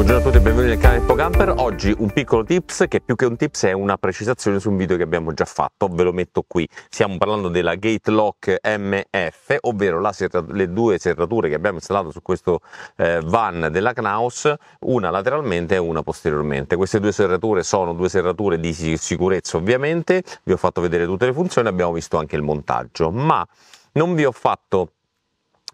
Buongiorno a tutti e benvenuti nel canale Gamper. Oggi un piccolo tips che più che un tips è una precisazione su un video che abbiamo già fatto, ve lo metto qui. Stiamo parlando della Gate Lock MF, ovvero serra- le due serrature che abbiamo installato su questo eh, van della Knaus, una lateralmente e una posteriormente. Queste due serrature sono due serrature di sicurezza ovviamente, vi ho fatto vedere tutte le funzioni, abbiamo visto anche il montaggio, ma non vi ho fatto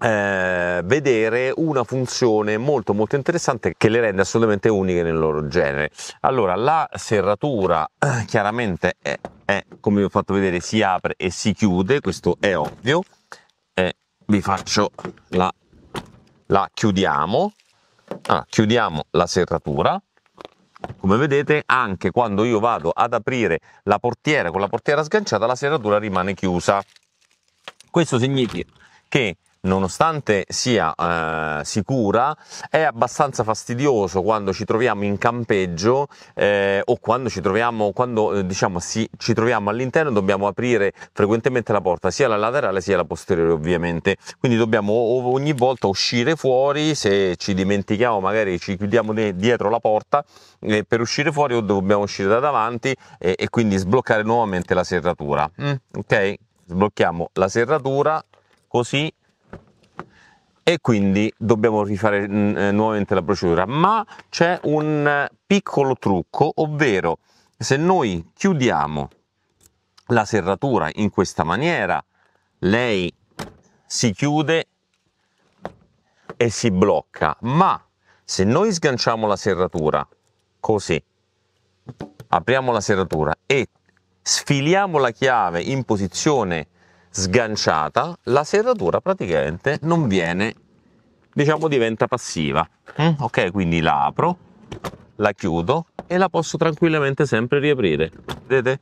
eh, vedere una funzione molto molto interessante che le rende assolutamente uniche nel loro genere. Allora, la serratura eh, chiaramente è, è, come vi ho fatto vedere, si apre e si chiude, questo è ovvio. Eh, vi faccio la, la chiudiamo. Allora, chiudiamo la serratura. Come vedete, anche quando io vado ad aprire la portiera con la portiera sganciata, la serratura rimane chiusa. Questo significa che nonostante sia eh, sicura, è abbastanza fastidioso quando ci troviamo in campeggio eh, o quando ci troviamo, quando, eh, diciamo, si, ci troviamo all'interno dobbiamo aprire frequentemente la porta, sia la laterale sia la posteriore ovviamente, quindi dobbiamo ogni volta uscire fuori, se ci dimentichiamo magari ci chiudiamo dietro la porta eh, per uscire fuori o dobbiamo uscire da davanti e quindi sbloccare nuovamente la serratura. Mm, ok? Sblocchiamo la serratura così e quindi dobbiamo rifare mm, eh, nuovamente la procedura. Ma c'è un piccolo trucco, ovvero se noi chiudiamo la serratura in questa maniera, lei si chiude e si blocca, ma se noi sganciamo la serratura così, apriamo la serratura e sfiliamo la chiave in posizione sganciata, la serratura praticamente non viene, diciamo diventa passiva. Mm. Ok, quindi la apro, la chiudo e la posso tranquillamente sempre riaprire. Vedete?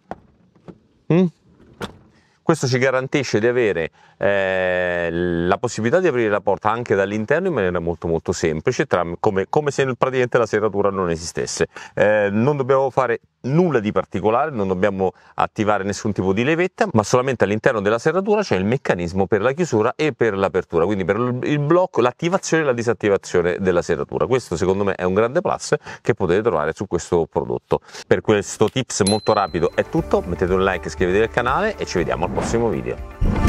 Mm? Questo ci garantisce di avere eh, la possibilità di aprire la porta anche dall'interno in maniera molto molto semplice, come, come se praticamente la serratura non esistesse. Eh, non dobbiamo fare nulla di particolare, non dobbiamo attivare nessun tipo di levetta, ma solamente all'interno della serratura c'è il meccanismo per la chiusura e per l'apertura, quindi per il blocco, l'attivazione e la disattivazione della serratura. Questo secondo me è un grande plus che potete trovare su questo prodotto. Per questo tips molto rapido è tutto, mettete un like, iscrivetevi al canale e ci vediamo al prossimo video.